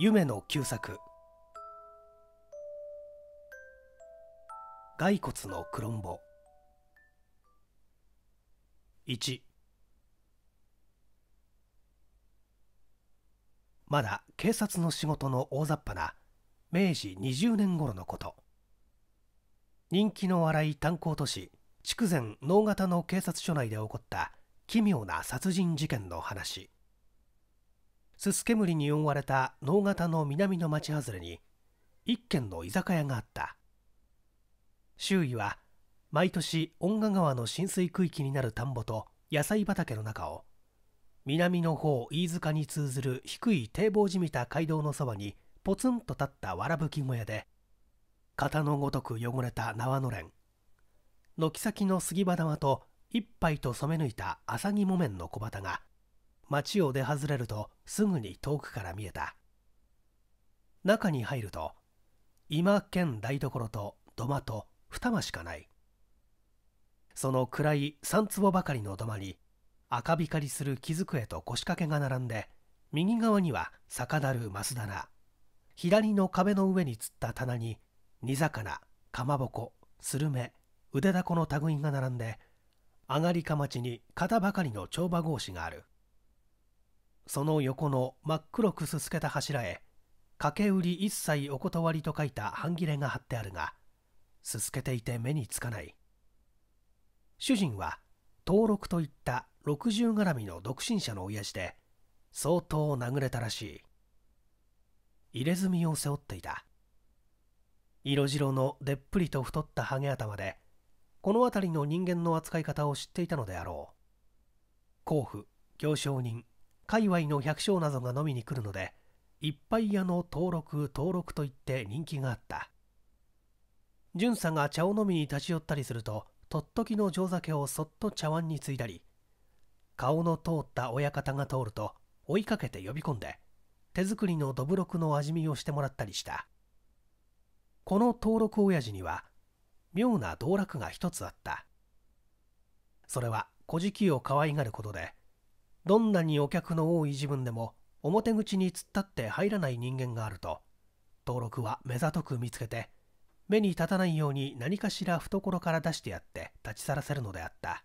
夢の旧作骸骨のクロンボ1まだ警察の仕事の大雑把な明治20年頃のこと人気の荒い炭鉱都市筑前能形の警察署内で起こった奇妙な殺人事件の話すす煙に覆われた能形の南の町外れに一軒の居酒屋があった周囲は毎年遠賀川の浸水区域になる田んぼと野菜畑の中を南の方飯塚に通ずる低い堤防じみた街道のそばにポツンと立ったわらぶき小屋で型のごとく汚れた縄のれん軒先の杉葉玉と一杯と染め抜いた浅木木綿の小旗が町を出外れるとすぐに遠くから見えた中に入ると今兼台所と土間と二間しかないその暗い三坪ばかりの土間に赤光りする木机と腰掛けが並んで右側には酒だる増棚左の壁の上につった棚に煮魚かまぼこスルメ腕だこの類が並んで上がりかまちに型ばかりの帳場格子があるその横の真っ黒くすすけた柱へ掛け売り一切お断りと書いた半切れが貼ってあるがすすけていて目につかない主人は登録といった60絡みの独身者の親父で相当殴れたらしい入れ墨を背負っていた色白のでっぷりと太ったハゲ頭でこの辺りの人間の扱い方を知っていたのであろう甲府行商人界隈の百姓などが飲みに来るので一杯屋の登録登録といって人気があった巡査が茶を飲みに立ち寄ったりするととっときの上酒をそっと茶碗についだり顔の通った親方が通ると追いかけて呼び込んで手作りのどぶろくの味見をしてもらったりしたこの登録親父には妙な道楽が一つあったそれは小じきを可愛がることでどんなにお客の多い自分でも表口に突っ立って入らない人間があると登録は目ざとく見つけて目に立たないように何かしら懐から出してやって立ち去らせるのであった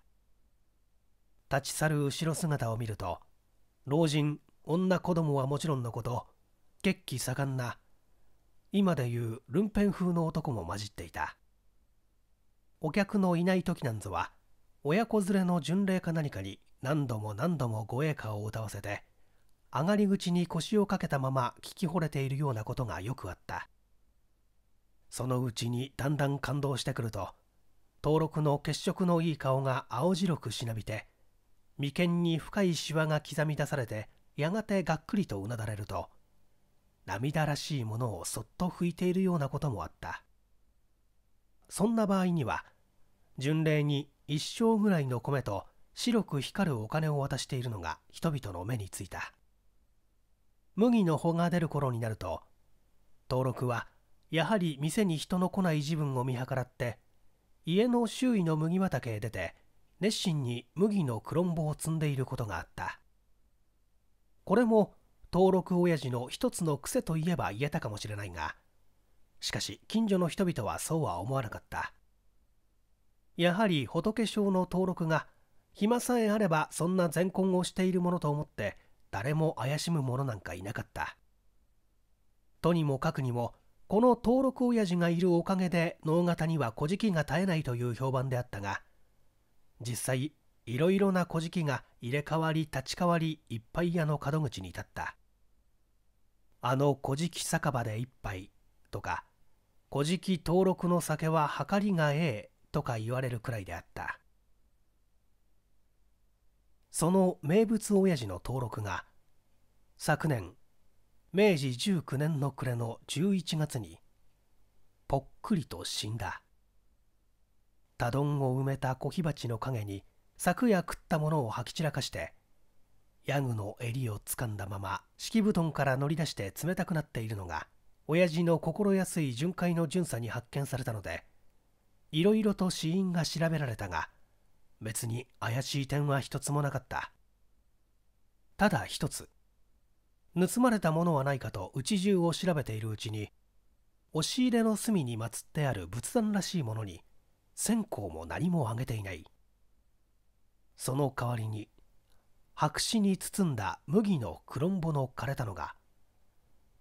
立ち去る後ろ姿を見ると老人女子供はもちろんのこと血気盛んな今でいうルンペン風の男も混じっていたお客のいない時なんぞは親子連れの巡礼か何かに何度も何度も護衛歌を歌わせて上がり口に腰をかけたまま聞き惚れているようなことがよくあったそのうちにだんだん感動してくると登録の血色のいい顔が青白くしなびて眉間に深いしわが刻み出されてやがてがっくりとうなだれると涙らしいものをそっと拭いているようなこともあったそんな場合には巡礼に一升ぐらいの米と白く光るお金を渡しているのが人々の目についた麦の穂が出る頃になると登録はやはり店に人の来ない自分を見計らって家の周囲の麦畑へ出て熱心に麦のクロンボを積んでいることがあったこれも登録親父の一つの癖といえば言えたかもしれないがしかし近所の人々はそうは思わなかったやはり仏性の登録が暇さえあればそんな善根をしているものと思って誰も怪しむ者なんかいなかったとにもかくにもこの登録親父がいるおかげで能型には乞食が絶えないという評判であったが実際いろいろな乞食が入れ替わり立ち替わり一杯屋の門口に立ったあの「乞食酒場で一杯」とか「乞食登録の酒は量りがええ」とか言われるくらいであったその名物親父の登録が昨年明治19年の暮れの11月にぽっくりと死んだ多丼を埋めた小火鉢の陰に昨夜食ったものを吐き散らかしてヤグの襟をつかんだまま敷布団から乗り出して冷たくなっているのが親父の心安い巡回の巡査に発見されたのでいろいろと死因が調べられたが別に怪しい点は一つもなかったただ一つ盗まれたものはないかと家中を調べているうちに押し入れの隅に祀ってある仏壇らしいものに線香も何もあげていないその代わりに白紙に包んだ麦の黒んぼの枯れたのが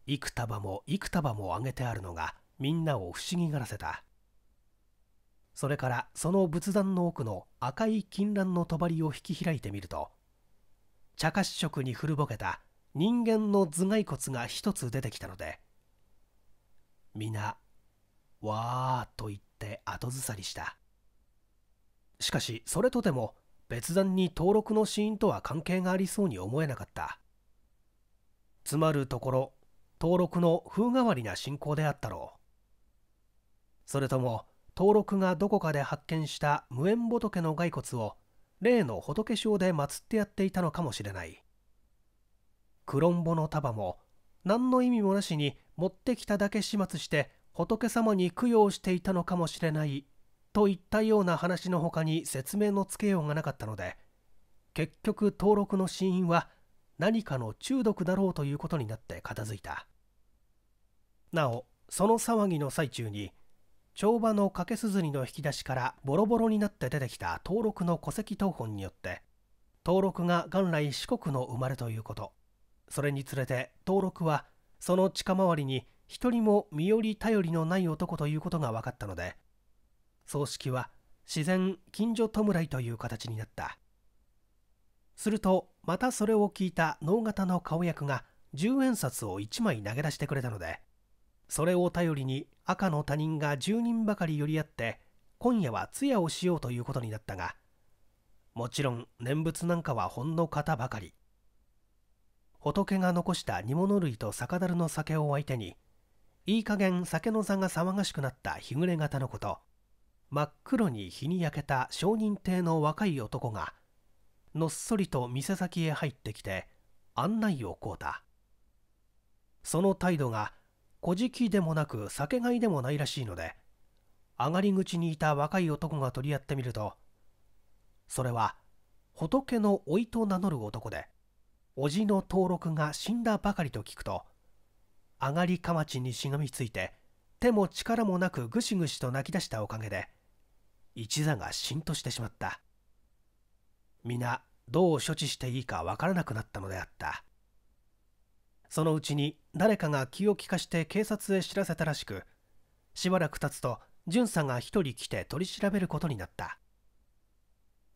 幾束も幾束もあげてあるのがみんなを不思議がらせたそれからその仏壇の奥の赤い金蘭の帳を引き開いてみると茶褐色に古ぼけた人間の頭蓋骨が一つ出てきたので皆わーと言って後ずさりしたしかしそれとでも別段に登録の死因とは関係がありそうに思えなかったつまるところ登録の風変わりな信仰であったろうそれとも登録がどこかで発見した無縁仏の骸骨を例の仏性で祀ってやっていたのかもしれないクロンボの束も何の意味もなしに持ってきただけ始末して仏様に供養していたのかもしれないといったような話のほかに説明のつけようがなかったので結局登録の死因は何かの中毒だろうということになって片付いたなおその騒ぎの最中に帳場の掛りの引き出しからボロボロになって出てきた登録の戸籍謄本によって登録が元来四国の生まれということそれにつれて登録はその近回りに一人も身寄り頼りのない男ということが分かったので葬式は自然近所弔いという形になったするとまたそれを聞いた能型の顔役が10円札を1枚投げ出してくれたのでそれを頼りに赤の他人が10人ばかり寄り合って今夜は通夜をしようということになったがもちろん念仏なんかはほんの型ばかり仏が残した煮物類と酒樽の酒を相手にいい加減酒の座が騒がしくなった日暮れ型のこと真っ黒に日に焼けた証人亭の若い男がのっそりと店先へ入ってきて案内をこうたその態度が小じでもなく酒買いでもないらしいので、上がり口にいた若い男が取り合ってみると、それは仏の甥いと名乗る男で、叔父の登録が死んだばかりと聞くと、上がりかまちにしがみついて、手も力もなくぐしぐしと泣き出したおかげで、一座がしんとしてしまった。皆、どう処置していいかわからなくなったのであった。そのうちに誰かが気を利かして警察へ知らせたらしくしばらく経つと巡査が1人来て取り調べることになった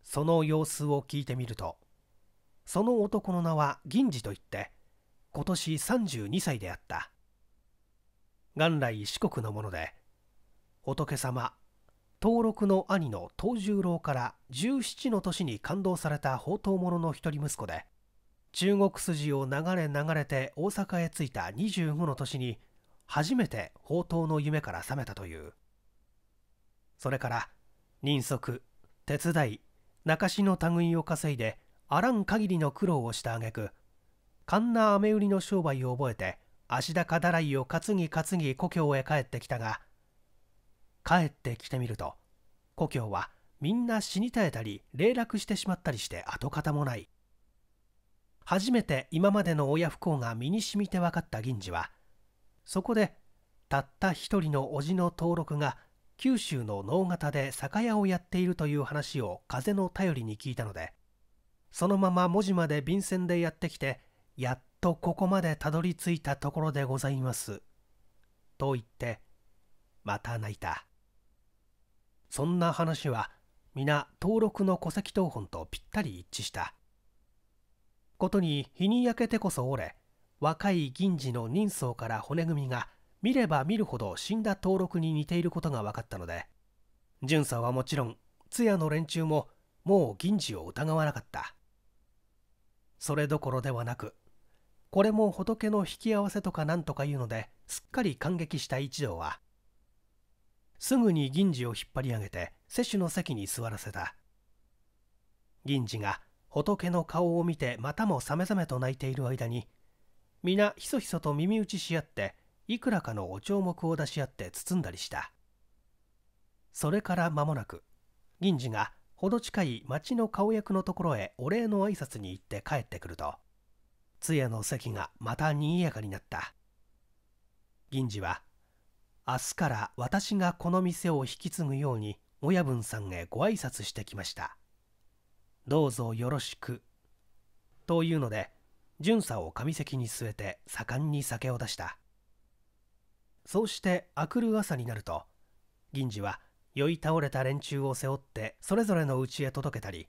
その様子を聞いてみるとその男の名は銀次といって今年32歳であった元来四国のもので仏様登録の兄の藤十郎から17の年に感動された宝刀者の一人息子で中国筋を流れ流れて大阪へ着いた25の年に初めて宝刀の夢から覚めたというそれから人足手伝い中志の類を稼いであらん限りの苦労をした挙句神奈雨売りの商売を覚えて足高だらいを担ぎ担ぎ故郷へ帰ってきたが帰ってきてみると故郷はみんな死に絶えたり霊落してしまったりして跡形もない初めて今までの親不孝が身に染みて分かった銀次はそこでたった一人の叔父の登録が九州の能形で酒屋をやっているという話を風の頼りに聞いたのでそのまま文字まで便箋でやってきてやっとここまでたどり着いたところでございます」と言ってまた泣いたそんな話は皆登録の戸籍謄本とぴったり一致したことに日に焼けてこそ折れ若い銀次の人相から骨組みが見れば見るほど死んだ登録に似ていることが分かったので巡査はもちろん通夜の連中ももう銀次を疑わなかったそれどころではなくこれも仏の引き合わせとかなんとかいうのですっかり感激した一同はすぐに銀次を引っ張り上げて摂取の席に座らせた銀次が仏の顔を見てまたもさめざめと泣いている間に皆ひそひそと耳打ちし合っていくらかのお帳目を出し合って包んだりしたそれから間もなく銀次が程近い町の顔役のところへお礼の挨拶に行って帰ってくると通夜の席がまた賑やかになった銀次は明日から私がこの店を引き継ぐように親分さんへご挨拶してきましたどうぞよろしく。というので、巡査を上席に据えて盛んに酒を出した。そうして明くる朝になると、銀次は酔い倒れた連中を背負ってそれぞれの家へ届けたり、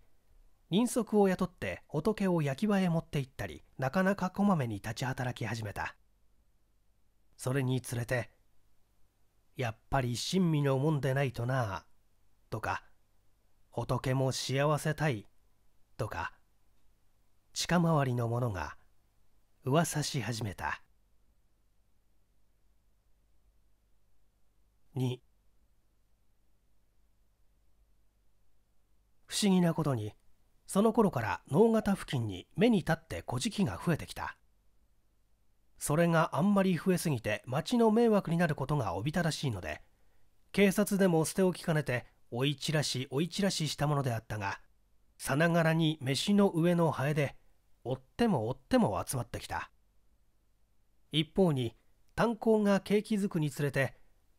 人足を雇って仏を焼き場へ持って行ったり、なかなかこまめに立ち働き始めた。それにつれて、やっぱり親身のもんでないとなあ、とか、仏も幸せたいとか近回りの者が噂し始めた2不思議なことにその頃から能形付近に目に立って小じが増えてきたそれがあんまり増えすぎて町の迷惑になることがおびただしいので警察でも捨て置きかねて追い散らし追い散らししたものであったがさながらに飯の上のハエで追っても追っても集まってきた一方に炭鉱が景気づくにつれて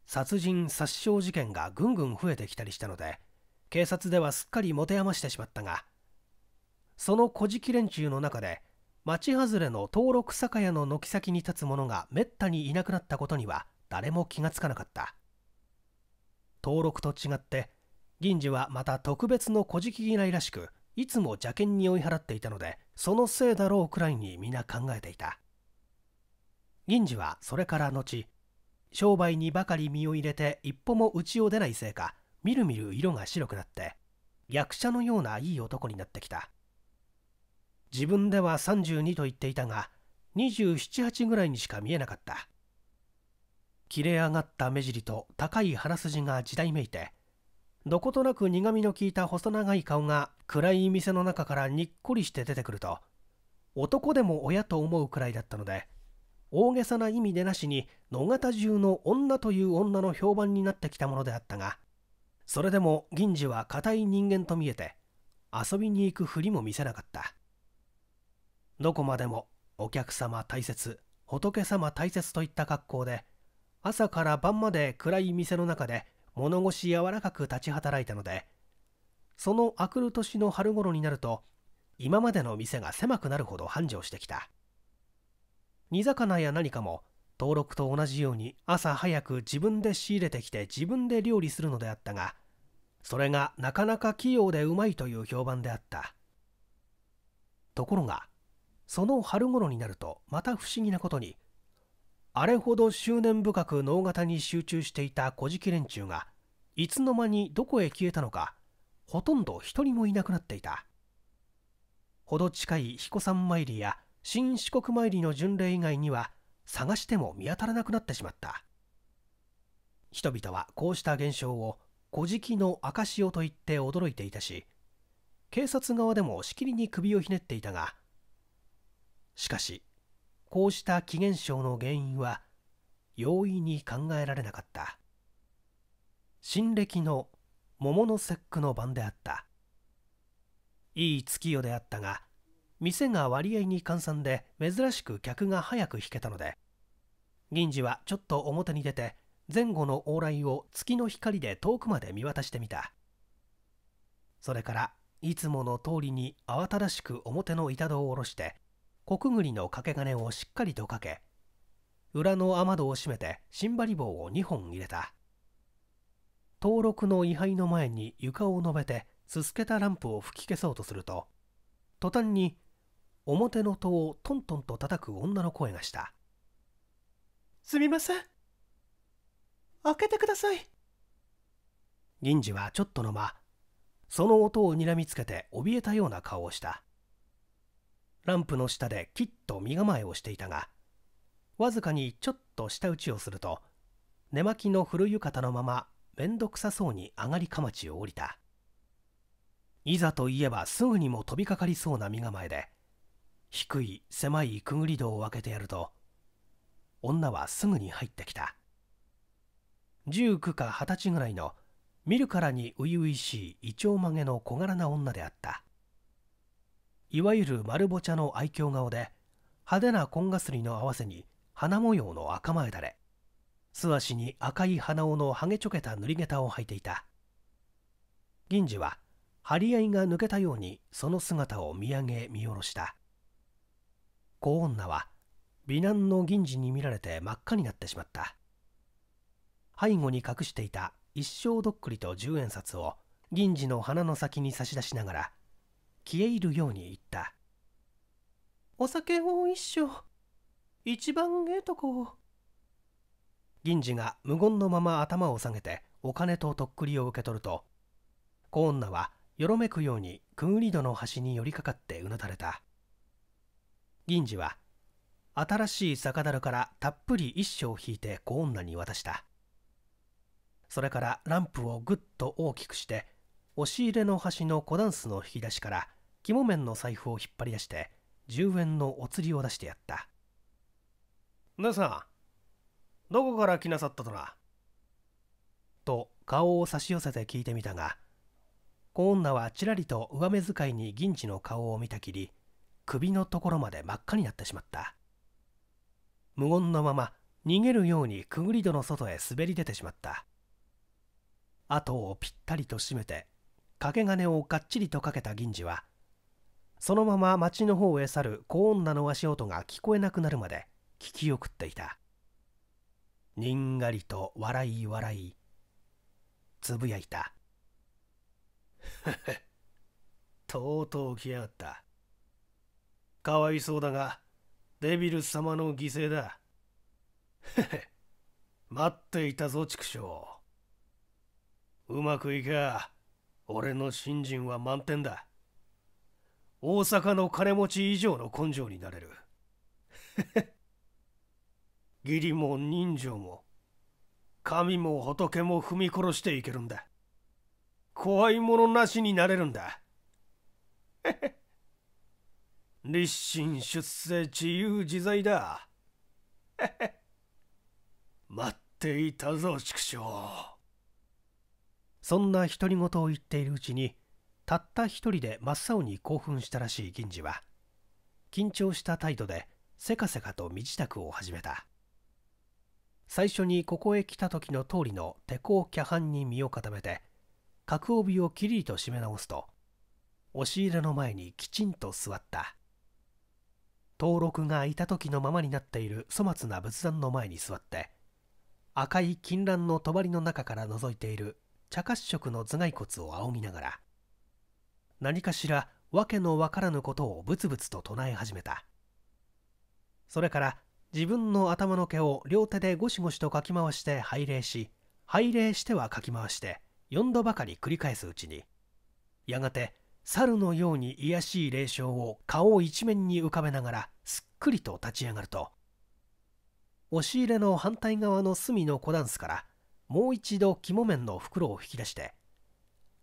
殺人殺傷事件がぐんぐん増えてきたりしたので警察ではすっかり持て余してしまったがその小じき連中の中で町外れの登録酒屋の軒先に立つ者がめったにいなくなったことには誰も気がつかなかった登録と違って銀次はまた特別の小じき嫌いらしくいつも邪険に追い払っていたのでそのせいだろうくらいに皆考えていた銀次はそれから後商売にばかり身を入れて一歩も家を出ないせいかみるみる色が白くなって役者のようないい男になってきた自分では32と言っていたが278ぐらいにしか見えなかった切れ上がった目尻と高い鼻筋が時代めいてどことなく苦みの効いた細長い顔が暗い店の中からにっこりして出てくると男でも親と思うくらいだったので大げさな意味でなしに野方中の女という女の評判になってきたものであったがそれでも銀次は堅い人間と見えて遊びに行くふりも見せなかったどこまでもお客様大切仏様大切といった格好で朝から晩まで暗い店の中で物腰柔らかく立ち働いたのでその明くる年の春頃になると今までの店が狭くなるほど繁盛してきた煮魚や何かも登録と同じように朝早く自分で仕入れてきて自分で料理するのであったがそれがなかなか器用でうまいという評判であったところがその春頃になるとまた不思議なことにあれほど執念深く能型に集中していた小記連中がいつの間にどこへ消えたのかほとんど一人もいなくなっていたほど近い彦山参りや新四国参りの巡礼以外には探しても見当たらなくなってしまった人々はこうした現象を「古事記の赤潮」と言って驚いていたし警察側でもしきりに首をひねっていたがしかしこうした起源症の原因は容易に考えられなかった新暦の桃の節句の晩であったいい月夜であったが店が割合に換算で珍しく客が早く引けたので銀次はちょっと表に出て前後の往来を月の光で遠くまで見渡してみたそれからいつもの通りに慌ただしく表の板戸を下ろして国栗の掛け金をしっかりとかけ裏の雨戸を閉めて新張バ棒を2本入れた登録の位牌の前に床を述べてすすけたランプを吹き消そうとすると途端に表の戸をトントンと叩く女の声がした「すみません開けてください」銀次はちょっとの間その音をにらみつけて怯えたような顔をしたランプの下できっと身構えをしていたがわずかにちょっと舌打ちをすると寝巻きの古浴衣のまま面倒くさそうに上がりかまちを降りたいざといえばすぐにも飛びかかりそうな身構えで低い狭いくぐり戸を開けてやると女はすぐに入ってきた19か20歳ぐらいの見るからに初々しいいちょうげの小柄な女であったいわゆる丸ぼちゃの愛嬌顔で派手な紺がすりの合わせに花模様の赤前だれ素足に赤い鼻緒のハゲちょけた塗り下駄を履いていた銀次は張り合いが抜けたようにその姿を見上げ見下ろした小女は美男の銀次に見られて真っ赤になってしまった背後に隠していた一生どっくりと十円札を銀次の鼻の先に差し出しながら消え入るように言ったお酒を一生一番ええとこ銀次が無言のまま頭を下げてお金ととっくりを受け取ると小女はよろめくようにくぐり戸の端に寄りかかってうなたれた銀次は新しい酒樽からたっぷり一升引いて小女に渡したそれからランプをぐっと大きくして押し入れの端の小ダンスの引き出しから肝面の財布を引っ張り出して10円のお釣りを出してやった姉さんどこから来なさったとなと顔を差し寄せて聞いてみたが小女はちらりと上目遣いに銀次の顔を見たきり首のところまで真っ赤になってしまった無言のまま逃げるようにくぐり戸の外へ滑り出てしまった後をぴったりと閉めて掛け金をがっちりとかけた銀次はそのまま町の方へ去る小女の足音が聞こえなくなるまで聞き送っていたにんがりと笑い笑いつぶやいた とうとう来やがったかわいそうだがデビル様の犠牲だ 待っていたぞ畜生うまくいか俺の信心は満点だ大阪の金持ち以上の根性になれる 義理も人情も神も仏も踏み殺していけるんだ怖いものなしになれるんだ 立身出世自由自在だ 待っていたぞ畜生そんな独り言を言っているうちにたった一人で真っ青に興奮したらしい銀次は緊張した態度でせかせかと身支度を始めた最初にここへ来た時の通りの手甲キャハンに身を固めて角帯をきりりと締め直すと押し入れの前にきちんと座った登録がいた時のままになっている粗末な仏壇の前に座って赤い金蘭の帳の中から覗いている茶褐色の頭蓋骨を仰ぎながら何かしら訳のわからぬことをブツブツと唱え始めたそれから自分の頭の毛を両手でゴシゴシとかき回して拝礼し拝礼してはかき回して4度ばかり繰り返すうちにやがて猿のように卑しい霊障を顔一面に浮かべながらすっくりと立ち上がると押し入れの反対側の隅の小ダンスからもう一度肝面の袋を引き出して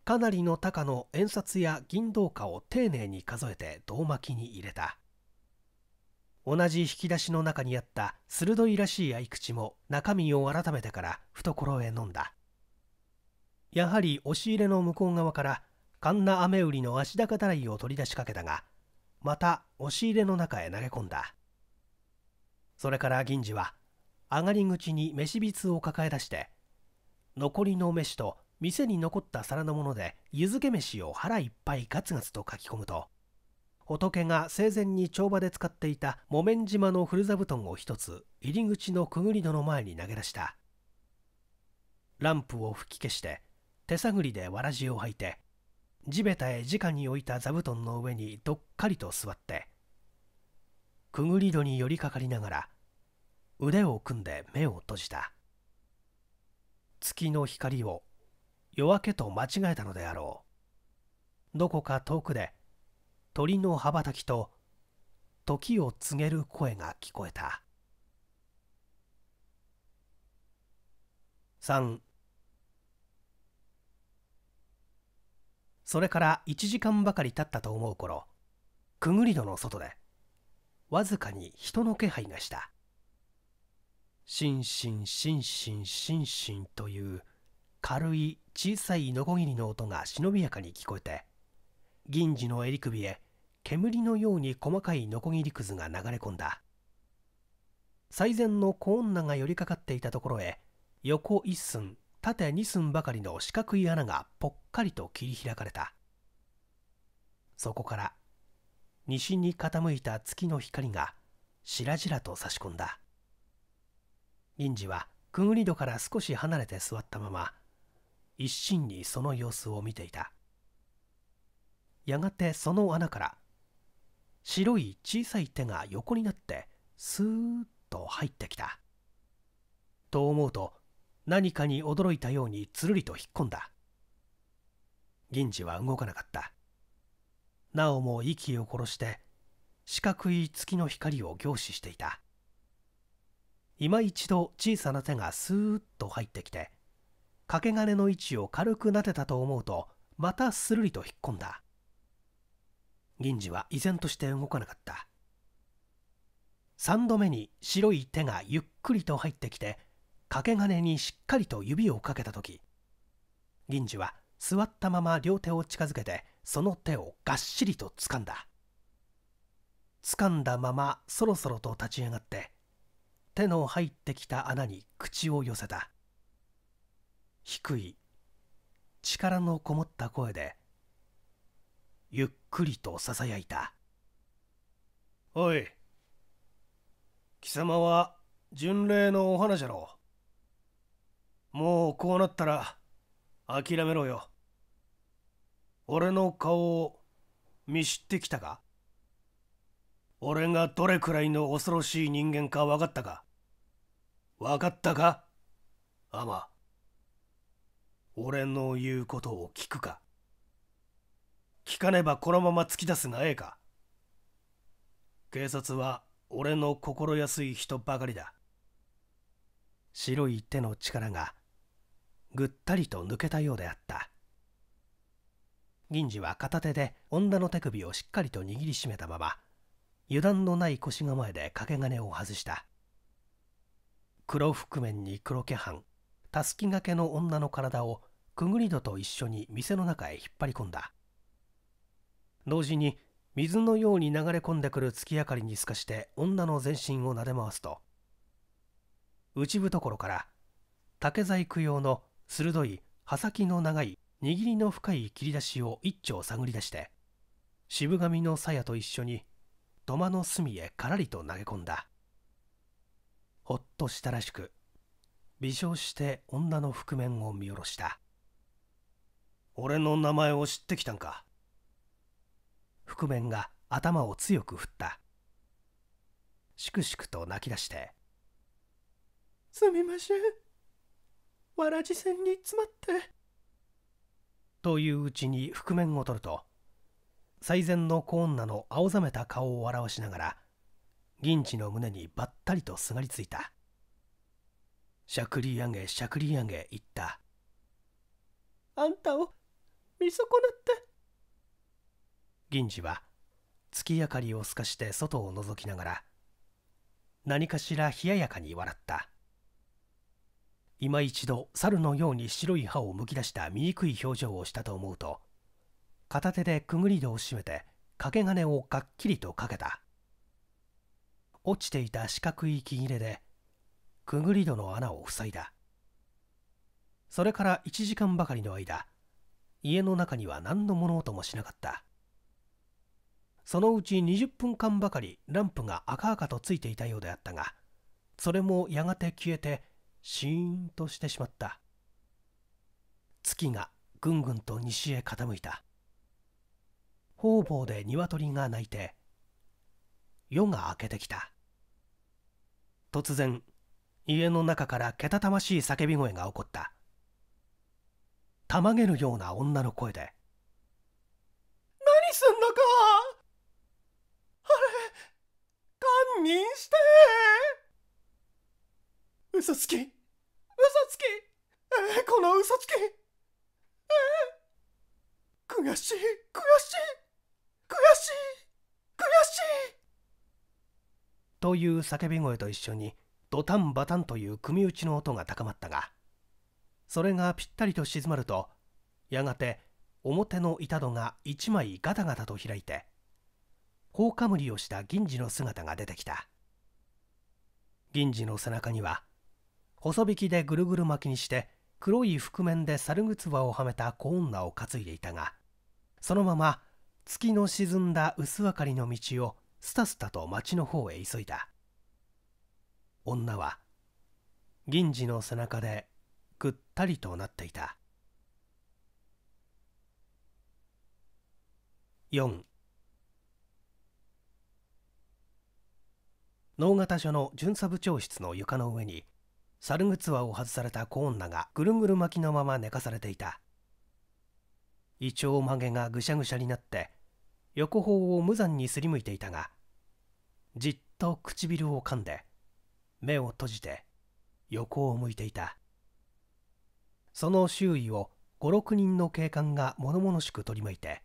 かなりの高の円札や銀銅貨を丁寧に数えて胴巻きに入れた同じ引き出しの中にあった鋭いらしい合い口も中身を改めてから懐へ飲んだやはり押し入れの向こう側から神田雨売りの足高たらいを取り出しかけたがまた押し入れの中へ投げ込んだそれから銀次は上がり口に飯びつを抱え出して残りの飯と店に残った皿のもので湯漬け飯を腹いっぱいガツガツと書き込むと仏が生前に帳場で使っていた木綿島の古座布団を一つ入り口のくぐり戸の前に投げ出したランプを吹き消して手探りでわらじを履いて地べたへ直に置いた座布団の上にどっかりと座ってくぐり戸に寄りかかりながら腕を組んで目を閉じた月の光を夜明けと間違えたのであろうどこか遠くで鳥の羽ばたきと時を告げる声が聞こえた3それから1時間ばかり経ったと思う頃くぐり戸の外でわずかに人の気配がした「しんしんしんしんしんしん」という軽い小さいノコギリの音が忍びやかに聞こえて銀次の襟首へ煙のように細かいノコギリくずが流れ込んだ最前の小女が寄りかかっていたところへ横一寸縦二寸ばかりの四角い穴がぽっかりと切り開かれたそこから西に傾いた月の光がしらじらと差し込んだ銀次はくぐり戸から少し離れて座ったまま一心にその様子を見ていたやがてその穴から白い小さい手が横になってスーッと入ってきたと思うと何かに驚いたようにつるりと引っ込んだ銀次は動かなかったなおも息を殺して四角い月の光を凝視していた今一度小さな手がスーッと入ってきて掛け金の位置を軽くなでたと思うとまたするりと引っ込んだ銀次は依然として動かなかった3度目に白い手がゆっくりと入ってきて掛け金にしっかりと指をかけた時銀次は座ったまま両手を近づけてその手をがっしりと掴んだ掴んだままそろそろと立ち上がって手の入ってきた穴に口を寄せた低い力のこもった声でゆっくりとささやいた「おい貴様は巡礼のお花じゃろうもうこうなったら諦めろよ俺の顔を見知ってきたか俺がどれくらいの恐ろしい人間か分かったか分かったかアマ。俺の言うことを聞くか聞かねばこのまま突き出すがええか警察は俺の心安い人ばかりだ白い手の力がぐったりと抜けたようであった銀次は片手で女の手首をしっかりと握りしめたまま油断のない腰構えで掛け金を外した黒覆面に黒気半たすきがけの女の体をくぐり戸と一緒に店の中へ引っ張り込んだ同時に水のように流れ込んでくる月明かりに透かして女の全身を撫で回すと内部ろから竹細工用の鋭い刃先の長い握りの深い切り出しを一丁探り出して渋髪の鞘と一緒に土間の隅へからりと投げ込んだほっとしたらしく微笑して女の覆面を見下ろした俺の名前を知ってきたんか覆面が頭を強く振ったしくしくと泣き出して「すみませんわらじ線に詰まって」といううちに覆面を取ると最善の子女の青ざめた顔を表しながら銀次の胸にばったりとすがりついたしゃくり上げしゃくり上げ言った。あんたを見損なって。銀次は月明かりを透かして外を覗きながら何かしら冷ややかに笑った今一度猿のように白い歯をむき出した醜い表情をしたと思うと片手でくぐり戸を閉めて掛け金をがっきりとかけた落ちていた四角い木切れでくぐり戸の穴を塞いだそれから1時間ばかりの間家の中には何の物音もしなかったそのうち20分間ばかりランプが赤々とついていたようであったがそれもやがて消えてシーンとしてしまった月がぐんぐんと西へ傾いた方々で鶏が鳴いて夜が明けてきた突然家の中からけたたましい叫び声が起こったたまげるような女の声で「何すんのかあれ堪忍して嘘つき嘘つきえー、この嘘つきえー、悔しい悔しい悔しい悔しい」という叫び声と一緒に「ドタンバタンという組打ちの音が高まったがそれがぴったりと静まるとやがて表の板戸が一枚ガタガタと開いて放かむりをした銀次の姿が出てきた銀次の背中には細引きでぐるぐる巻きにして黒い覆面で猿靴輪をはめた小女を担いでいたがそのまま月の沈んだ薄明かりの道をスタスタと町の方へ急いだ女は銀次の背中でぐったりとなっていた4能形署の巡査部長室の床の上に猿靴輪を外された小女がぐるぐる巻きのまま寝かされていた胃腸曲げがぐしゃぐしゃになって横方を無残にすりむいていたがじっと唇を噛んで目を閉じて横を向いていたその周囲を56人の警官が物々しく取り巻いて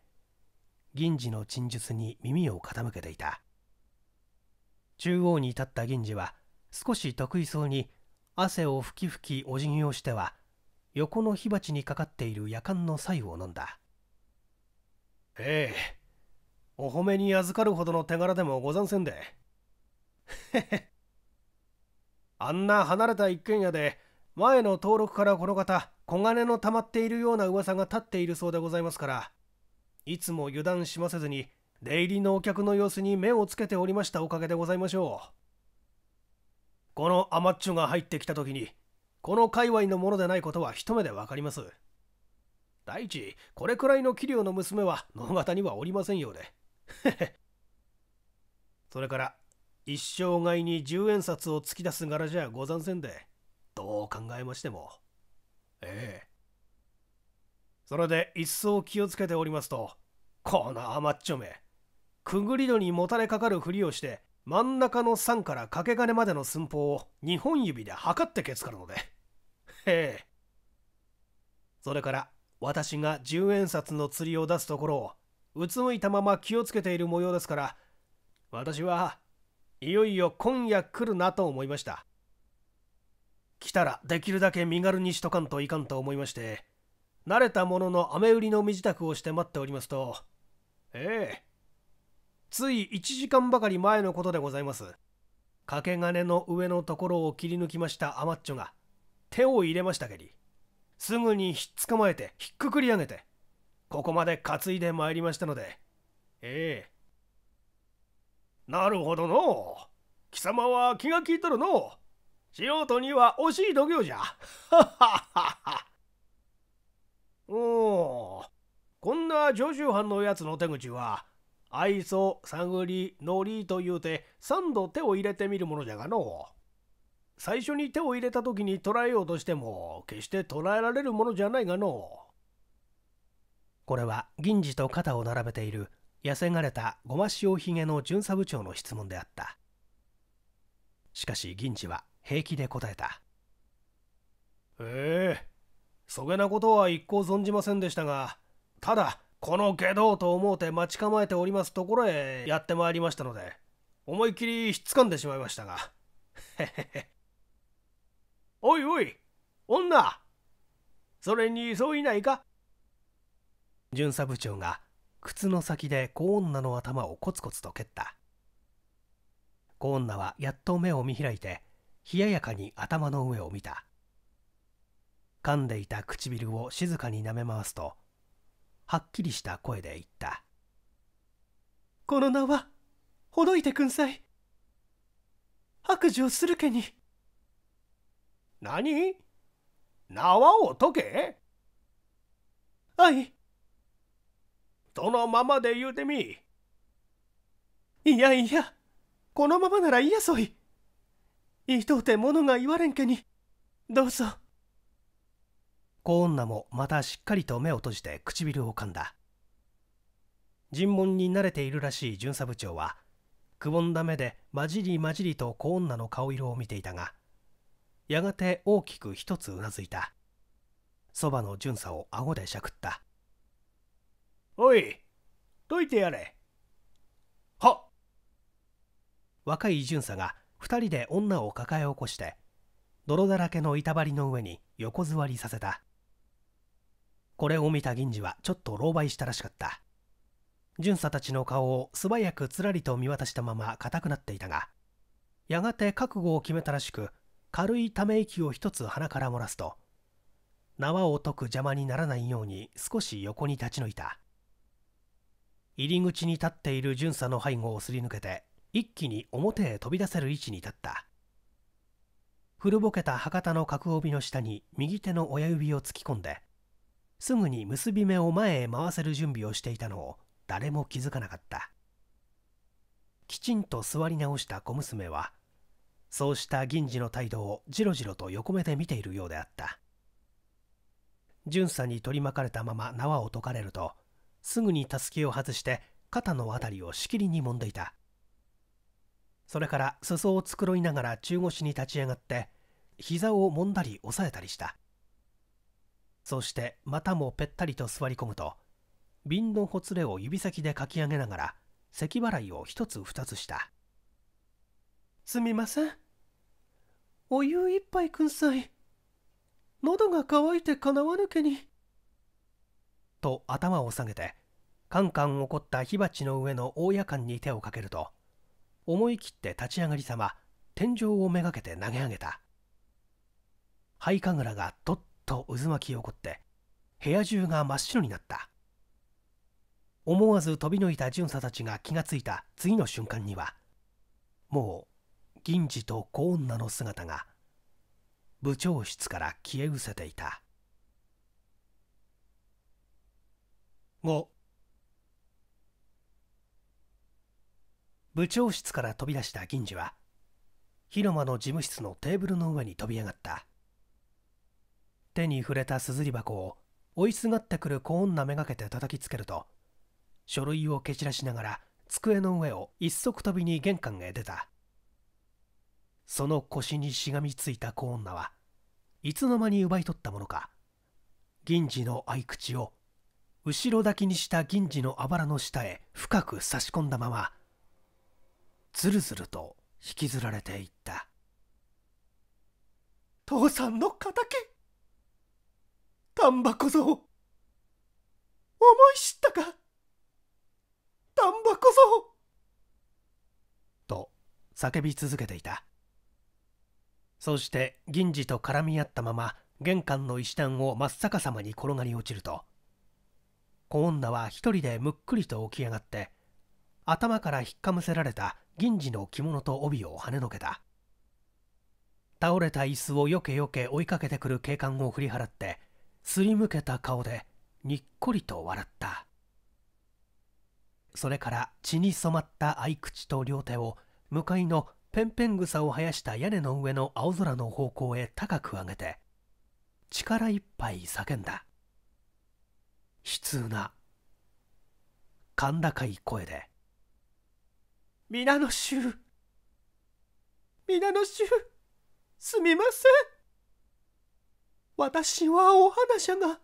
銀次の陳述に耳を傾けていた中央に立った銀次は少し得意そうに汗をふきふきお辞儀をしては横の火鉢にかかっている夜間の白湯を飲んだええお褒めに預かるほどの手柄でもござんせんでへへあんな離れた一軒家で前の登録からこの方小金の溜まっているような噂が立っているそうでございますからいつも油断しませずに出入りのお客の様子に目をつけておりましたおかげでございましょうこのアマッチョが入ってきた時にこの界隈のものでないことは一目でわかります第一これくらいの器量の娘は野方にはおりませんようで それから一生涯に10円札を突き出す柄じゃござんせんでどう考えましてもええそれで一層気をつけておりますとこの甘っちょめくぐり戸にもたれかかるふりをして真ん中の3から掛け金までの寸法を2本指で測ってけつかるのでへえそれから私が10円札の釣りを出すところをうつむいたまま気をつけている模様ですから私はいよいよ今夜来るなと思いました来たらできるだけ身軽にしとかんといかんと思いまして慣れたものの雨売りの身支度をして待っておりますとええつい1時間ばかり前のことでございます掛け金の上のところを切り抜きましたアマッチョが手を入れましたけりすぐにひっつかまえてひっくくり上げてここまで担いでまいりましたのでええなるほどの貴様は気が利いとるの素人には惜しい度胸じゃ おおこんな常習犯のやつの手口は愛想探りのりというて三度手を入れてみるものじゃがの最初に手を入れた時に捉えようとしても決して捉えられるものじゃないがのこれは銀次と肩を並べている痩せがれたごま塩ひげの巡査部長の質問であったしかし銀次は平気で答えたええそげなことは一向存じませんでしたがただこの外道と思うて待ち構えておりますところへやってまいりましたので思いっきりひっつかんでしまいましたがへへへおいおい女それにそういないか巡査部長が靴の先でコ女の頭をコツコツと蹴ったコ女はやっと目を見開いて冷ややかに頭の上を見た噛んでいた唇を静かに舐め回すとはっきりした声で言った「この名はほどいてくんさい白状するけに」何縄を解けはいそのままで言うてみいやいやこのままならいやそいいとうてものが言われんけにどうぞ小女もまたしっかりと目を閉じて唇を噛んだ尋問に慣れているらしい巡査部長はくぼんだ目でまじりまじりと小女の顔色を見ていたがやがて大きく一つうなずいたそばの巡査を顎でしゃくったおい、解いてやれ。は若い巡査が2人で女を抱え起こして、泥だらけの板張りの上に横座りさせた。これを見た銀次はちょっと狼狽したらしかった。巡査たちの顔を素早くつらりと見渡したまま硬くなっていたが、やがて覚悟を決めたらしく、軽いため息を一つ鼻から漏らすと、縄を解く邪魔にならないように少し横に立ち退いた。入り口に立っている巡査の背後をすり抜けて一気に表へ飛び出せる位置に立った古ぼけた博多の角帯の下に右手の親指を突き込んですぐに結び目を前へ回せる準備をしていたのを誰も気づかなかったきちんと座り直した小娘はそうした銀次の態度をじろじろと横目で見ているようであった巡査に取り巻かれたまま縄を解かれるとすぐにたすきを外して肩の辺りをしきりに揉んでいたそれから裾を繕いながら中腰に立ち上がって膝を揉んだり押さえたりしたそしてまたもぺったりと座り込むと瓶のほつれを指先でかき上げながら咳払いを一つ二つしたすみませんお湯一杯くんさい喉が渇いてかなわぬけにと頭を下げてカンカン起こった火鉢の上の大夜間に手をかけると思い切って立ち上がりさま天井をめがけて投げ上げた灰神楽がどっと渦巻き起こって部屋中が真っ白になった思わず飛び抜いた巡査たちが気がついた次の瞬間にはもう銀次と小女の姿が部長室から消え失せていた。5部長室から飛び出した銀次は広間の事務室のテーブルの上に飛び上がった手に触れたすずり箱を追いすがってくるコーンなめがけて叩きつけると書類を蹴散らしながら机の上を一足飛びに玄関へ出たその腰にしがみついた小女はいつの間に奪い取ったものか銀次の合口を後ろ抱きにした銀次のあばらの下へ深く差し込んだままずるずると引きずられていった父さんの敵丹波小僧思い知ったか丹波小僧と叫び続けていたそして銀次と絡み合ったまま玄関の石段を真っ逆さまに転がり落ちると小女は一人でむっくりと起き上がって頭からひっかむせられた銀次の着物と帯を跳ねのけた倒れた椅子をよけよけ追いかけてくる警官を振り払ってすりむけた顔でにっこりと笑ったそれから血に染まった合口と両手を向かいのペンペン草を生やした屋根の上の青空の方向へ高く上げて力いっぱい叫んだ悲痛な甲高い声で「皆の衆皆の衆すみません私はお花じゃが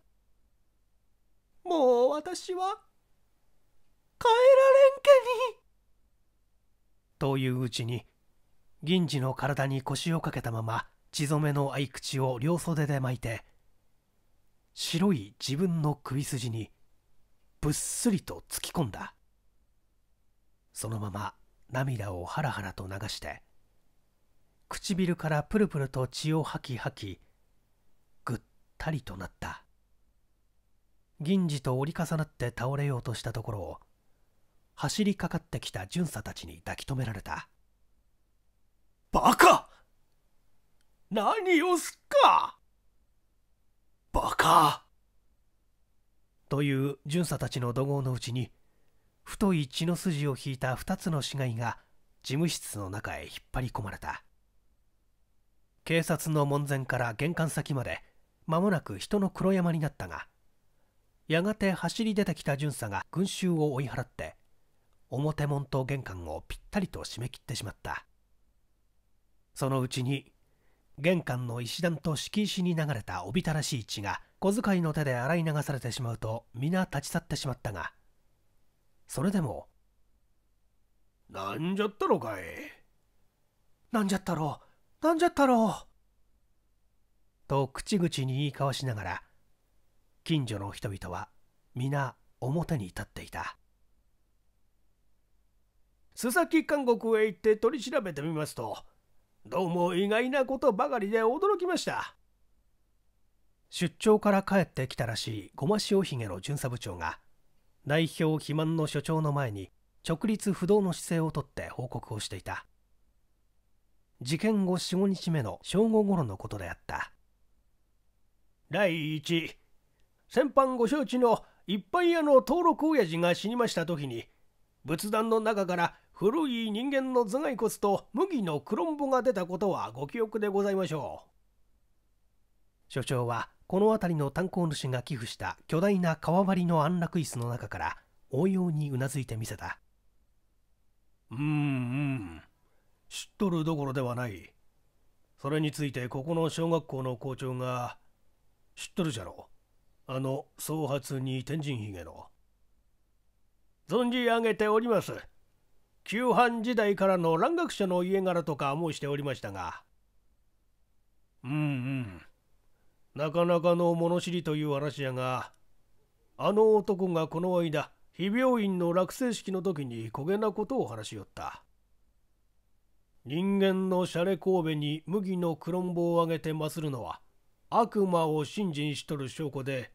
もう私は帰られんけに」といううちに銀次の体に腰をかけたまま血染めの合口を両袖で巻いて白い自分の首筋にぶっすりと突き込んだそのまま涙をハラハラと流して唇からプルプルと血を吐き吐きぐったりとなった銀次と折り重なって倒れようとしたところを走りかかってきた巡査たちに抱き止められたバカ何をすっかバカという巡査たちの怒号のうちに太い血の筋を引いた2つの死骸が事務室の中へ引っ張り込まれた警察の門前から玄関先まで間もなく人の黒山になったがやがて走り出てきた巡査が群衆を追い払って表門と玄関をぴったりと締め切ってしまったそのうちに玄関の石段と敷石に流れたおびただしい血が小遣いの手で洗い流されてしまうと皆立ち去ってしまったがそれでも「なんじゃったろかい」「なんじゃったろなんじゃったろ」と口々に言い交わしながら近所の人々は皆表に立っていた須崎監獄へ行って取り調べてみますとどうも意外なことばかりで驚きました出張から帰ってきたらしいごま塩ひげの巡査部長が代表肥満の所長の前に直立不動の姿勢をとって報告をしていた事件後45日目の正午頃のことであった第一先般ご承知の一般屋の登録親父が死にました時に仏壇の中から古い人間の頭蓋骨と麦のクロンボが出たことはご記憶でございましょう所長はこの辺りの炭鉱主が寄付した巨大な川張りの安楽椅子の中から応用にうなずいてみせたうんうん知っとるどころではないそれについてここの小学校の校長が知っとるじゃろあの総髪に天神ひげの存じ上げております旧藩時代からの蘭学者の家柄とか申しておりましたがうんうんなかなかの物知りという話やがあの男がこの間非病院の落成式の時にこげなことを話しよった人間のシャレ神戸に麦の黒ん坊をあげてまするのは悪魔を信心しとる証拠で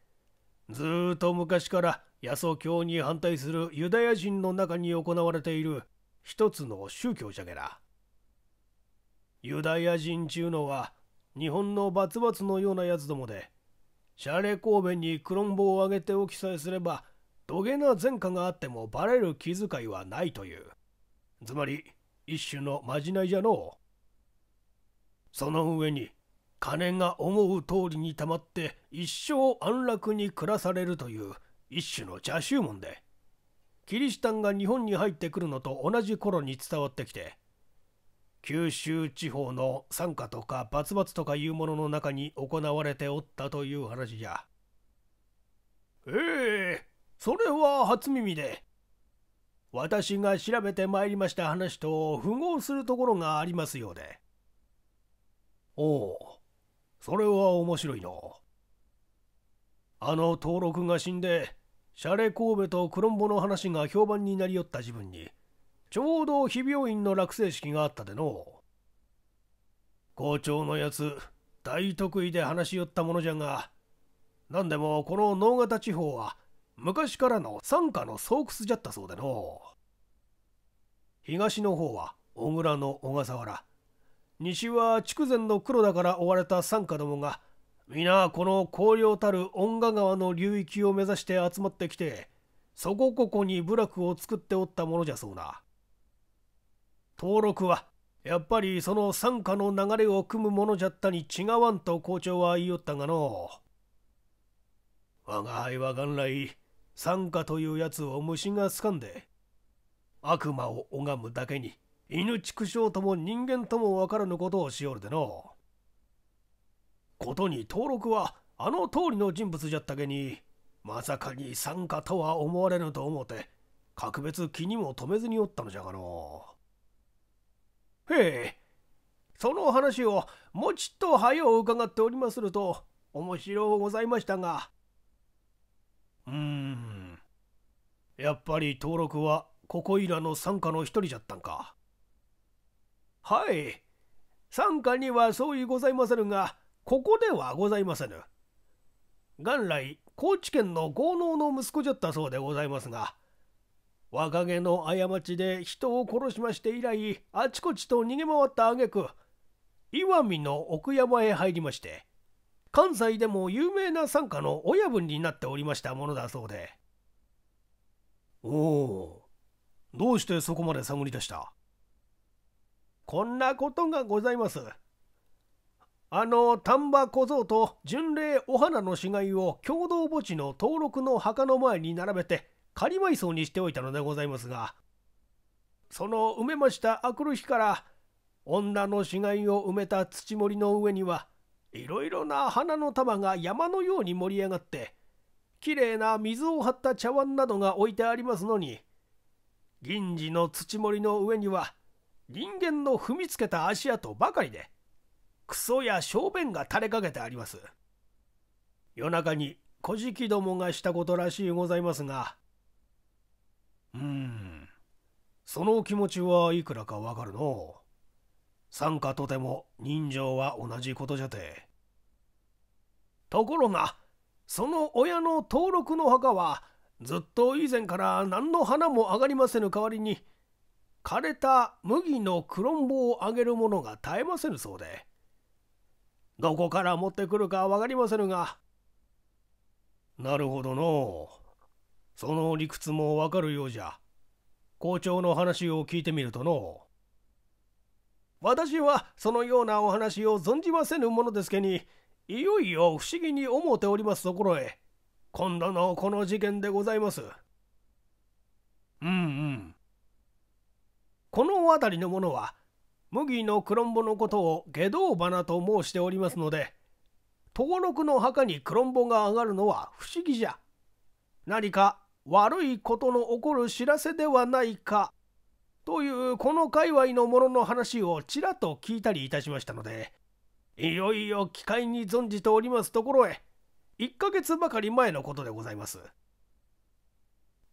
ずっと昔から野草教に反対するユダヤ人の中に行われている一つの宗教じゃけら。ユダヤ人ちゅうのは日本のバツバツのようなやつどもで、シャレ神戸に黒ん坊をあげておきさえすれば、土下な前科があってもバレる気遣いはないという。つまり、一種のまじないじゃのうその上に、金が思う通りにたまって一生安楽に暮らされるという一種の邪衆門で。キリシタンが日本に入ってくるのと同じ頃に伝わってきて九州地方の参加とかバツバツとかいうものの中に行われておったという話じゃええそれは初耳で私が調べてまいりました話と符合するところがありますようでおおそれは面白いのあの登録が死んでシャレ神戸とクロンボの話が評判になりよった自分に、ちょうど非病院の落成式があったでの。校長のやつ、大得意で話しよったものじゃが、なんでもこの能形地方は、昔からの傘下の巣窟じゃったそうでの。東の方は小倉の小笠原、西は筑前の黒田から追われた傘下どもが、皆この荒涼たる遠賀川の流域を目指して集まってきてそこここに部落を作っておったものじゃそうな登録はやっぱりその傘下の流れを組むものじゃったに違わんと校長は言いよったがの我が輩は元来傘下というやつを虫がかんで悪魔を拝むだけに犬畜生とも人間とも分からぬことをしよるでのことに登録はあの通りの人物じゃったけにまさかに参加とは思われぬと思うて格別気にも留めずにおったのじゃがのへえその話をもちっとはよう伺っておりますると面白うございましたがうーんやっぱり登録はここいらの傘下の一人じゃったんかはい傘下にはそういございませぬがここではございませぬ。元来、高知県の豪農の息子じゃったそうでございますが、若気の過ちで人を殺しまして以来、あちこちと逃げ回った挙句、石見の奥山へ入りまして、関西でも有名な傘下の親分になっておりましたものだそうで。おお、どうしてそこまで探り出したこんなことがございます。あの丹波小僧と巡礼お花の死骸を共同墓地の登録の墓の前に並べて仮埋葬にしておいたのでございますがその埋めましたあくる日から女の死骸を埋めた土盛りの上にはいろいろな花の玉が山のように盛り上がってきれいな水を張った茶碗などが置いてありますのに銀次の土盛りの上には人間の踏みつけた足跡ばかりで。クソや小便が垂れかけてあります夜中に小敷どもがしたことらしいございますがうんその気持ちはいくらかわかるの参加とても人情は同じことじゃてところがその親の登録の墓はずっと以前から何の花も上がりませぬ代わりに枯れた麦のクロンボをあげるものが絶えませぬそうでどこから持ってくるか分かりませぬがなるほどのその理屈もわかるようじゃ校長の話を聞いてみるとの私はそのようなお話を存じませぬものですけにいよいよ不思議に思うておりますところへ今度のこの事件でございますうんうんこの辺りのものは麦のクロンボのことを下道花と申しておりますので東六の墓にクロンボが上がるのは不思議じゃ何か悪いことの起こる知らせではないかというこの界隈の者の話をちらっと聞いたりいたしましたのでいよいよ機会に存じておりますところへ1ヶ月ばかり前のことでございます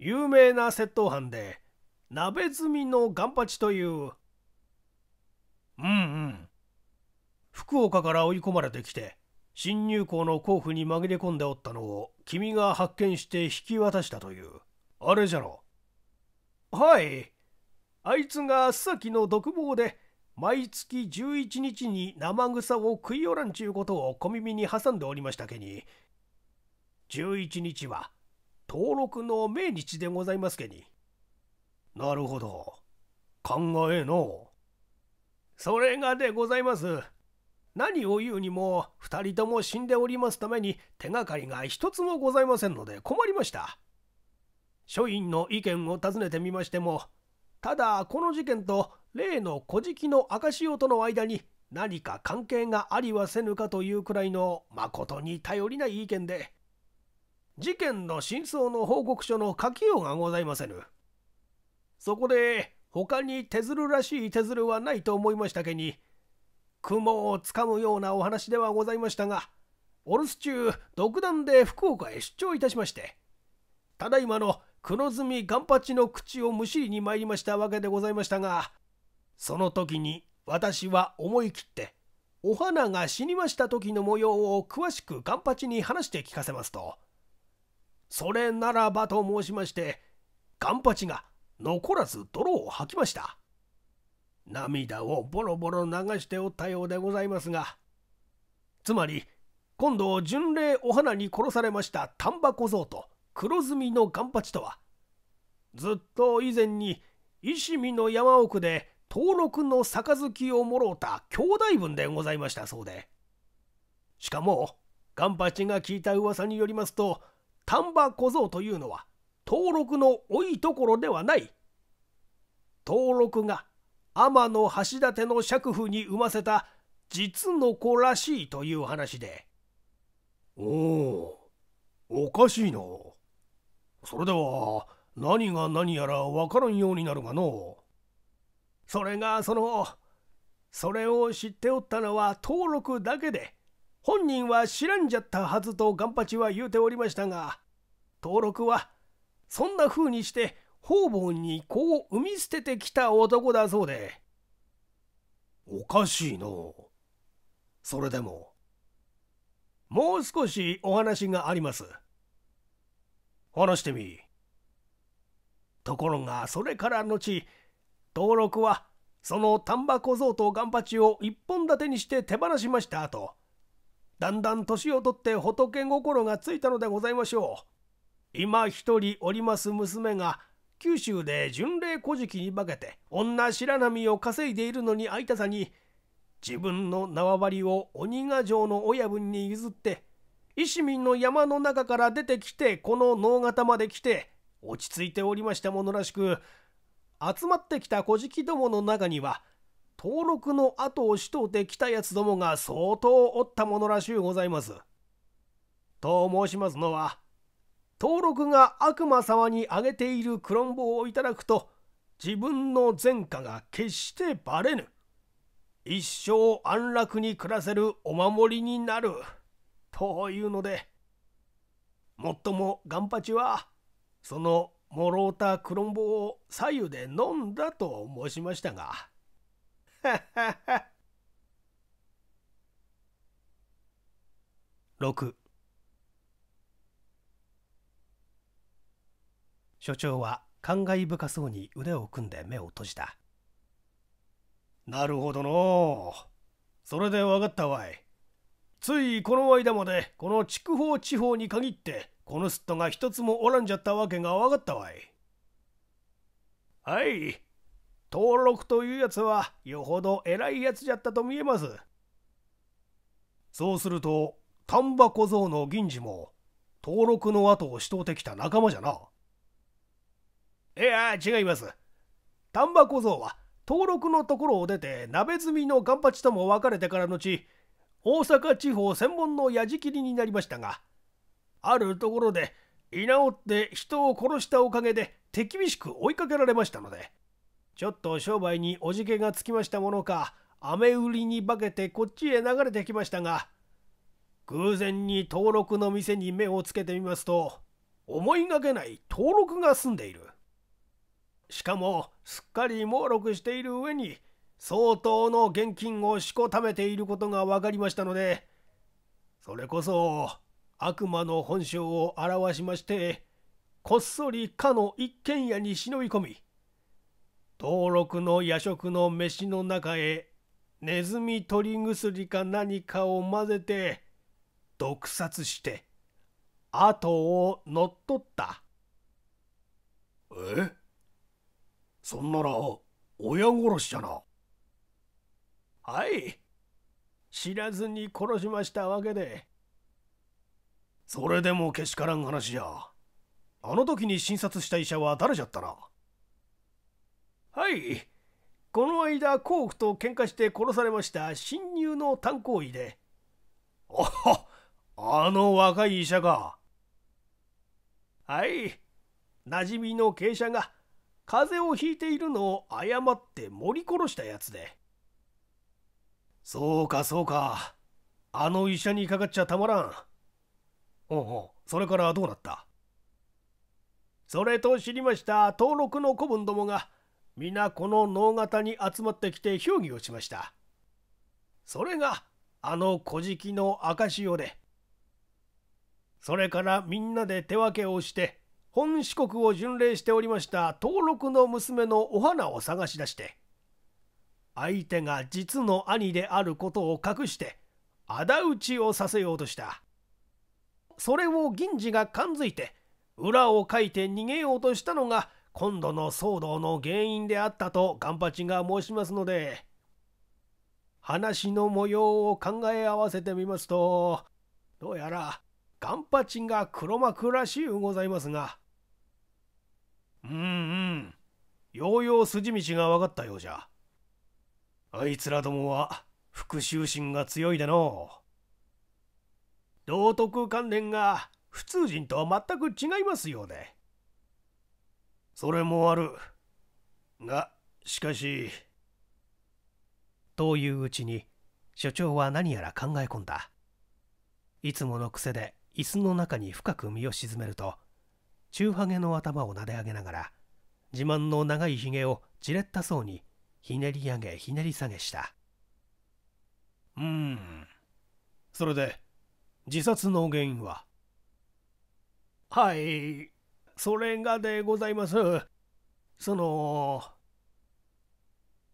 有名な窃盗犯で鍋積みのガンパチといううんうん福岡から追い込まれてきて新入校の候補に紛れ込んでおったのを君が発見して引き渡したというあれじゃろはいあいつがさっきの独房で毎月11日に生草を食いおらんちゅうことを小耳に挟んでおりましたけに11日は登録の命日でございますけになるほど考えのそれがでございます。何を言うにも2人とも死んでおりますために手がかりが一つもございませんので困りました署員の意見を尋ねてみましてもただこの事件と例の「小敷の赤潮との間に何か関係がありはせぬかというくらいの誠に頼りない意見で事件の真相の報告書の書きようがございませぬそこで他に手鶴らしい手鶴はないと思いましたけに雲をつかむようなお話ではございましたがお留守中独断で福岡へ出張いたしましてただいまの黒ずみガンパチの口をむしりに参りましたわけでございましたがその時に私は思い切ってお花が死にました時の模様を詳しくガンパチに話して聞かせますとそれならばと申しましてガンパチが「残らず泥を吐きました。涙をボロボロ流しておったようでございますが、つまり、今度、巡礼お花に殺されました丹波小僧と黒ずみのガンパチとは、ずっと以前に、石見の山奥で登録の杯をもろうた兄弟分でございましたそうで。しかも、ガンパチが聞いた噂によりますと、丹波小僧というのは、登録の多いところではない登録が天の橋立の爵府に生ませた実の子らしいという話でおおおかしいなそれでは何が何やら分からんようになるがのそれがそのそれを知っておったのは登録だけで本人は知らんじゃったはずとガンパチは言うておりましたが登録はそんな風にして方々に子を産み捨ててきた男だそうでおかしいのそれでももう少しお話があります話してみところがそれから後登録はその丹波小僧とガンパチを一本立てにして手放しました後だんだん年を取って仏心がついたのでございましょう。今一人おります娘が九州で巡礼古事記に化けて女白波を稼いでいるのに相たさに自分の縄張りを鬼ヶ城の親分に譲って維新の山の中から出てきてこの能形まで来て落ち着いておりましたものらしく集まってきた古事記どもの中には登録の後をしとうて来たやつどもが相当おったものらしゅうございます。と申しますのは登録が悪魔様にあげているクロンボをいただくと自分の前科が決してばれぬ一生安楽に暮らせるお守りになるというのでもっともガンパチはそのもろうたクロンボを左右で飲んだと申しましたが。6 所長は感慨深そうに腕を組んで目を閉じたなるほどのそれで分かったわいついこの間までこの筑豊地方に限ってこのスットが一つもおらんじゃったわけが分かったわいはい登録というやつはよほど偉いやつじゃったと見えますそうすると丹波小僧の銀次も登録の後をしとうてきた仲間じゃな。いや違います丹波小僧は登録のところを出て鍋積みのガンパチとも別れてからのち大阪地方専門のやじきりになりましたがあるところで居直って人を殺したおかげで手厳しく追いかけられましたのでちょっと商売におじけがつきましたものか雨売りに化けてこっちへ流れてきましたが偶然に登録の店に目をつけてみますと思いがけない登録が済んでいる。しかもすっかり猛録している上に相当の現金をしこためていることが分かりましたのでそれこそ悪魔の本性を表しましてこっそりかの一軒家に忍び込み登録の夜食の飯の中へネズミ取り薬か何かを混ぜて毒殺して後を乗っ取ったえそんなら親殺しじゃなはい知らずに殺しましたわけでそれでもけしからん話じゃあの時に診察した医者は誰じゃったなはいこの間幸福と喧嘩して殺されました侵入の炭鉱医でああの若い医者かはい馴染みの傾斜が風邪をひいているのを誤って盛り殺したやつでそうかそうかあの医者にかかっちゃたまらんおうおうそれからどうなったそれと知りました登録の子分どもが皆この能型に集まってきて評議をしましたそれがあの小じきの証しでそれからみんなで手分けをして本四国を巡礼しておりました登録の娘のお花を探し出して相手が実の兄であることを隠して仇討ちをさせようとしたそれを銀次が感づいて裏をかいて逃げようとしたのが今度の騒動の原因であったとガンパチが申しますので話の模様を考え合わせてみますとどうやらガンパチンが黒幕らしゅうございますが。うんうん。ようよう筋道が分かったようじゃ。あいつらどもは復讐心が強いでの道徳関連が普通人とは全く違いますようで。それもある。が、しかし。といううちに所長は何やら考え込んだ。いつもの癖で椅子の中に深く身を沈めると中ハゲの頭をなで上げながら自慢の長いひげをじれったそうにひねり上げひねり下げしたうんそれで自殺の原因ははいそれがでございますその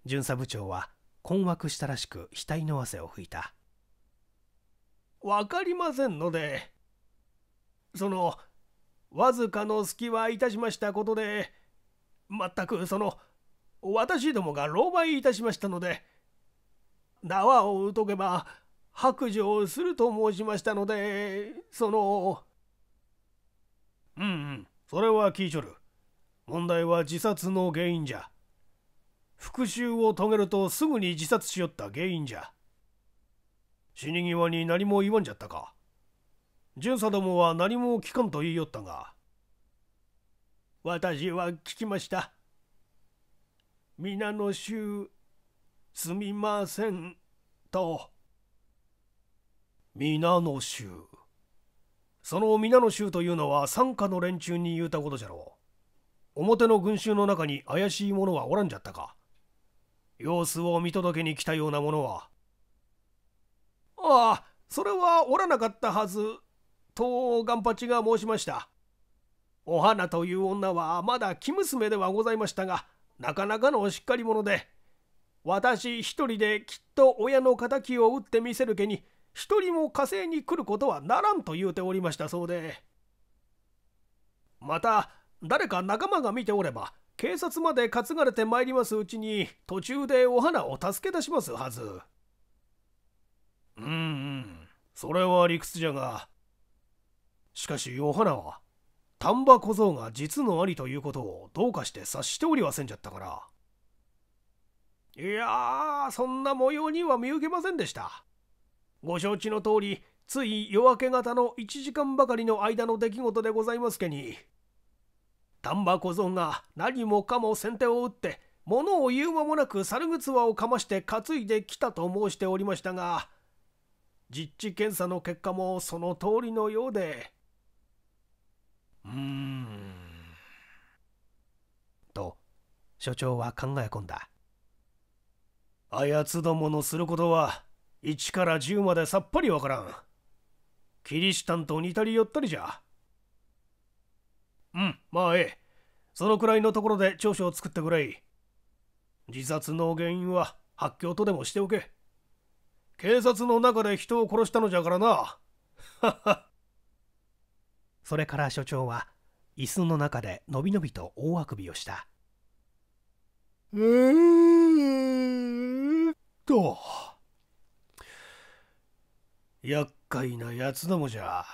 巡査部長は困惑したらしく額の汗を拭いたわかりませんのでそのわずかの隙はいたしましたことで全くその私どもが狼狽いたしましたので縄をとけば白状すると申しましたのでそのうんうんそれは聞いちょる問題は自殺の原因じゃ復讐を遂げるとすぐに自殺しよった原因じゃ死に際に何も言わんじゃったか巡査どもは何も聞かんと言いよったが私は聞きました皆の衆すみませんと皆の衆その皆の衆というのは傘下の連中に言うたことじゃろう表の群衆の中に怪しい者はおらんじゃったか様子を見届けに来たような者はああそれはおらなかったはずとガンパチが申しました。お花という女はまだ生娘ではございましたが、なかなかのしっかり者で、私一人できっと親の敵を打ってみせるけに、一人も火星に来ることはならんと言うておりましたそうで。また、誰か仲間が見ておれば、警察まで担がれてまいりますうちに、途中でお花を助け出しますはず。うんうん、それは理屈じゃが、しかしお花は丹波小僧が実の兄ということをどうかして察しておりはせんじゃったからいやーそんな模様には見受けませんでしたご承知の通りつい夜明け方の1時間ばかりの間の出来事でございますけに丹波小僧が何もかも先手を打って物を言う間もなく猿靴輪をかまして担いできたと申しておりましたが実地検査の結果もその通りのようでうーん。と、所長は考え込んだ。あやつどものすることは、1から10までさっぱりわからん。キリシタンと似たり寄ったりじゃ。うん、まあええ。そのくらいのところで調書を作ってくれい。自殺の原因は発狂とでもしておけ。警察の中で人を殺したのじゃからな。はは。それから所長は椅子の中でのびのびと大あくびをしたうーっと厄介なやつどもじゃ。